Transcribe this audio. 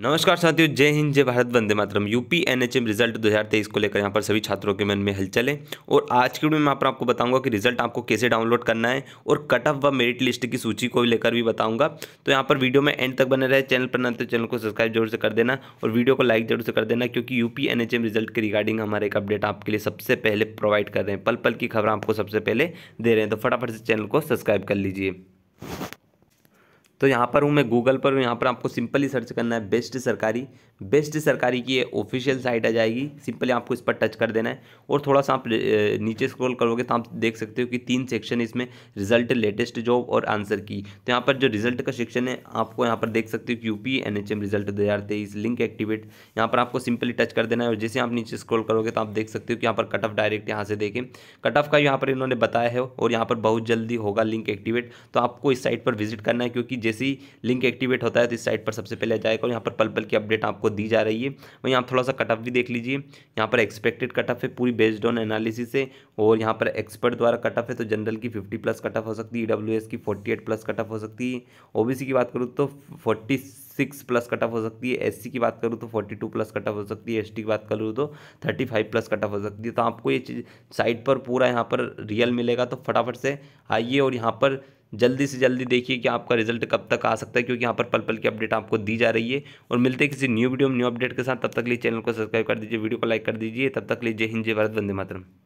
नमस्कार साथियों जय हिंद जय Bharat Vande Mataram UP NHM result 2023 को लेकर यहाँ पर सभी छात्रों के मन में हलचल है और आज की वीडियो में यहाँ पर आपको बताऊंगा कि रिजल्ट आपको कैसे डाउनलोड करना है और कट ऑफ व मेरिट लिस्ट की सूची को लेकर भी बताऊंगा तो यहाँ पर वीडियो में एंड तक बने रहे चैनल पर ना तो चैनल को सब्सक्राइब जरूर से कर देना और वीडियो को लाइक जरूर से कर देना क्योंकि पी एन रिजल्ट के रिगार्डिंग हमारे एक अपडेट आपके लिए सबसे पहले प्रोवाइड कर रहे हैं पल पल की खबर आपको सबसे पहले दे रहे हैं तो फटाफट से चैनल को सब्सक्राइब कर लीजिए तो यहाँ पर हूँ मैं गूगल पर हूँ यहाँ पर आपको सिंपली सर्च करना है बेस्ट सरकारी बेस्ट सरकारी की ये ऑफिशियल साइट आ जाएगी सिंपली आपको इस पर टच कर देना है और थोड़ा सा आप नीचे स्क्रॉल करोगे तो आप देख सकते हो कि तीन सेक्शन इसमें रिजल्ट लेटेस्ट जॉब और आंसर की तो यहाँ पर जो रिजल्ट का सेक्शन है आपको यहाँ पर देख सकते हो कि UP N H M result दो हज़ार तेईस लिंक एक्टिवेट यहाँ पर आपको सिंपली टच कर देना है और जैसे आप नीचे स्क्रॉल करोगे तो आप देख सकते हो कि यहाँ पर कट ऑफ डायरेक्ट यहाँ से देखें कट ऑफ का यहाँ पर इन्होंने बताया है और यहाँ पर बहुत जल्दी होगा लिंक एक्टिवेट तो आपको इस साइट पर विजिट करना है क्योंकि जैसे ही लिंक एक्टिवेट होता है तो इस साइट पर सबसे पहले जाएगा और यहाँ पर पल पल की अपडेट आपको दी जा रही है वहीं आप थोड़ा सा कटअप भी देख लीजिए यहाँ पर एक्सपेक्टेड कटअप है पूरी बेस्ड ऑन एनालिसिस है और यहाँ पर एक्सपर्ट द्वारा कटअप है तो जनरल की फिफ्टी प्लस कटअप हो सकती है ई e की फोर्टी प्लस कटअप हो सकती है ओबीसी की बात करूँ तो फोर्टी सिक्स प्लस कटअप हो सकती है एससी की बात करूँ तो फोर्टी टू प्लस कटअप हो सकती है एसटी की बात करूँ तो थर्टी फाइव प्लस कटअप हो सकती है तो आपको ये चीज़ साइट पर पूरा यहाँ पर रियल मिलेगा तो फटाफट से आइए और यहाँ पर जल्दी से जल्दी देखिए कि आपका रिजल्ट कब तक आ सकता है क्योंकि यहाँ पर पल पल की अपडेट आपको दी जा रही है और मिलते हैं किसी न्यू वीडियो में न्यू अपडेट के साथ तब तक लिए चैनल को सब्सक्राइब कर दीजिए वीडियो को लाइक कर दीजिए तब तक लीजिए जय हिंद जय भारत वंदे मातरम